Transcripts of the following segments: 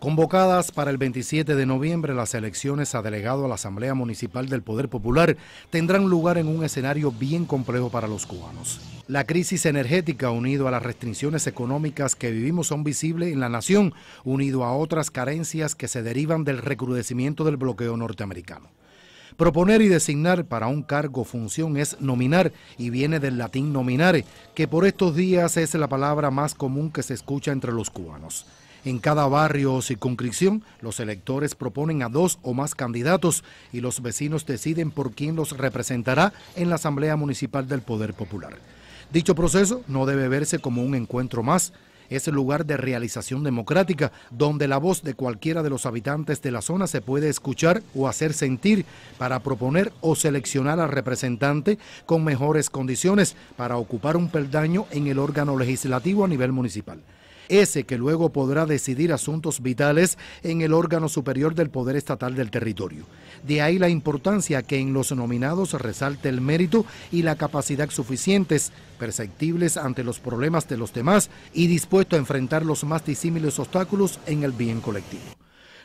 Convocadas para el 27 de noviembre, las elecciones a delegado a la Asamblea Municipal del Poder Popular tendrán lugar en un escenario bien complejo para los cubanos. La crisis energética, unido a las restricciones económicas que vivimos, son visibles en la nación, unido a otras carencias que se derivan del recrudecimiento del bloqueo norteamericano. Proponer y designar para un cargo función es nominar y viene del latín nominare, que por estos días es la palabra más común que se escucha entre los cubanos. En cada barrio o circunscripción, los electores proponen a dos o más candidatos y los vecinos deciden por quién los representará en la Asamblea Municipal del Poder Popular. Dicho proceso no debe verse como un encuentro más, es el lugar de realización democrática, donde la voz de cualquiera de los habitantes de la zona se puede escuchar o hacer sentir para proponer o seleccionar al representante con mejores condiciones para ocupar un peldaño en el órgano legislativo a nivel municipal ese que luego podrá decidir asuntos vitales en el órgano superior del Poder Estatal del Territorio. De ahí la importancia que en los nominados resalte el mérito y la capacidad suficientes, perceptibles ante los problemas de los demás y dispuesto a enfrentar los más disímiles obstáculos en el bien colectivo.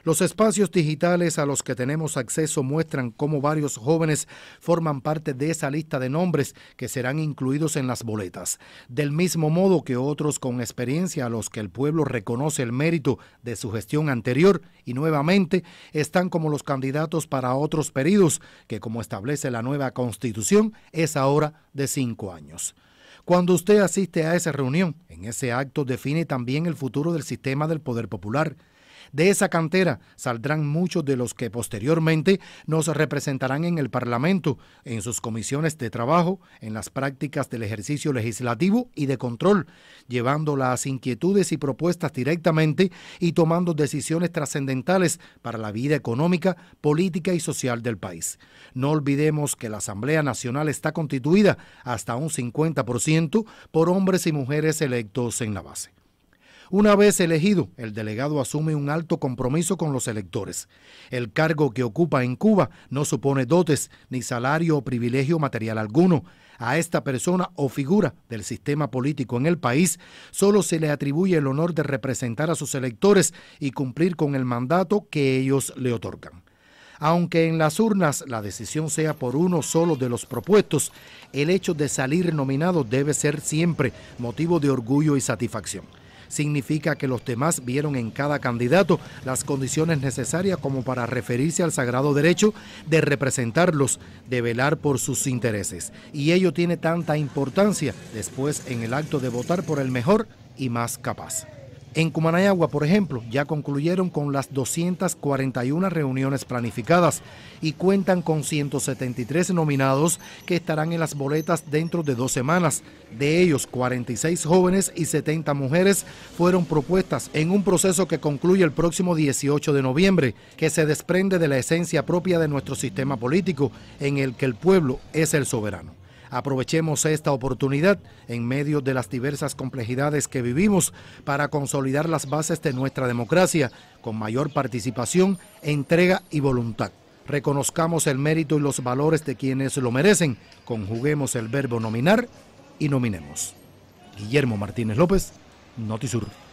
Los espacios digitales a los que tenemos acceso muestran cómo varios jóvenes forman parte de esa lista de nombres que serán incluidos en las boletas. Del mismo modo que otros con experiencia a los que el pueblo reconoce el mérito de su gestión anterior y nuevamente están como los candidatos para otros períodos que como establece la nueva constitución es ahora de cinco años. Cuando usted asiste a esa reunión, en ese acto define también el futuro del sistema del poder popular de esa cantera saldrán muchos de los que posteriormente nos representarán en el Parlamento, en sus comisiones de trabajo, en las prácticas del ejercicio legislativo y de control, llevando las inquietudes y propuestas directamente y tomando decisiones trascendentales para la vida económica, política y social del país. No olvidemos que la Asamblea Nacional está constituida hasta un 50% por hombres y mujeres electos en la base. Una vez elegido, el delegado asume un alto compromiso con los electores. El cargo que ocupa en Cuba no supone dotes, ni salario o privilegio material alguno. A esta persona o figura del sistema político en el país solo se le atribuye el honor de representar a sus electores y cumplir con el mandato que ellos le otorgan. Aunque en las urnas la decisión sea por uno solo de los propuestos, el hecho de salir nominado debe ser siempre motivo de orgullo y satisfacción significa que los demás vieron en cada candidato las condiciones necesarias como para referirse al sagrado derecho de representarlos, de velar por sus intereses. Y ello tiene tanta importancia después en el acto de votar por el mejor y más capaz. En Cumanayagua, por ejemplo, ya concluyeron con las 241 reuniones planificadas y cuentan con 173 nominados que estarán en las boletas dentro de dos semanas. De ellos, 46 jóvenes y 70 mujeres fueron propuestas en un proceso que concluye el próximo 18 de noviembre, que se desprende de la esencia propia de nuestro sistema político, en el que el pueblo es el soberano. Aprovechemos esta oportunidad en medio de las diversas complejidades que vivimos para consolidar las bases de nuestra democracia con mayor participación, entrega y voluntad. Reconozcamos el mérito y los valores de quienes lo merecen. Conjuguemos el verbo nominar y nominemos. Guillermo Martínez López, Notisur.